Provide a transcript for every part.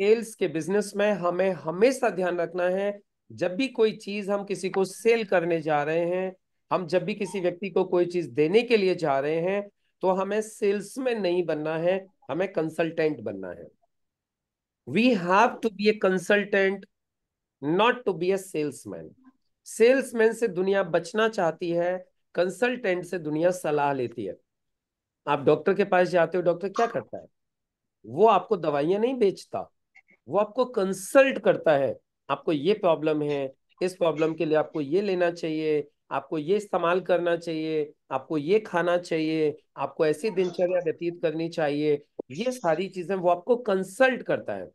Sales के business में हमें हमेशा ध्यान रखना है जब भी कोई चीज हम किसी को सेल करने जा रहे हैं हम जब भी किसी व्यक्ति को कोई चीज देने के लिए जा रहे हैं तो हमें सेल्समैन नहीं बनना है हमें कंसल्टेंट बनना है we have to be a consultant not to be a salesman salesman से दुनिया बचना चाहती है कंसल्टेंट से दुनिया सलाह लेती है आप डॉक्टर के पास जाते हो डॉक्टर क्या करता है वो आपको दवाइयां नहीं बेचता वो आपको कंसल्ट करता है आपको ये प्रॉब्लम है इस प्रॉब्लम के लिए आपको ये लेना चाहिए आपको ये इस्तेमाल करना चाहिए आपको ये खाना चाहिए आपको ऐसी दिनचर्या व्यतीत करनी चाहिए ये सारी चीजें वो आपको कंसल्ट करता है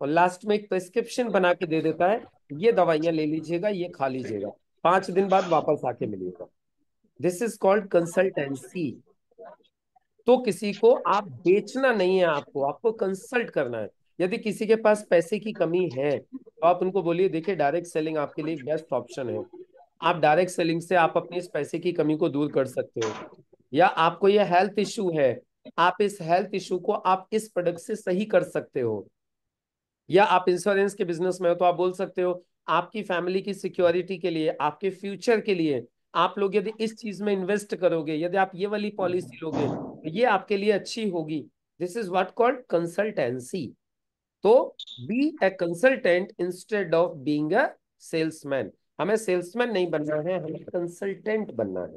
और लास्ट में एक प्रिस्क्रिप्शन बना के दे देता है ये दवाइयां ले लीजिएगा ये खा लीजिएगा पांच दिन बाद वापस आके मिलिएगा दिस इज कॉल्ड कंसल्टेंसी तो किसी को आप बेचना नहीं है आपको आपको कंसल्ट करना है यदि किसी के पास पैसे की कमी है अच्छा। तो आप उनको बोलिए देखिए डायरेक्ट सेलिंग आपके लिए बेस्ट ऑप्शन है आप डायरेक्ट सेलिंग से आप अपनी इस पैसे की कमी को दूर कर सकते हो या आपको यह हेल्थ इश्यू है आप इस हेल्थ इश्यू को आप इस प्रोडक्ट से सही कर सकते हो या आप इंश्योरेंस के बिजनेस में हो तो आप बोल सकते हो आपकी फैमिली की सिक्योरिटी के लिए आपके फ्यूचर के लिए आप लोग यदि इस चीज में इन्वेस्ट करोगे यदि आप ये वाली पॉलिसी हम्म। लोगे तो ये आपके लिए अच्छी होगी this is what called consultancy तो be a consultant instead of being salesman हमें सेल्समैन नहीं बनना है हमें कंसल्टेंट बनना है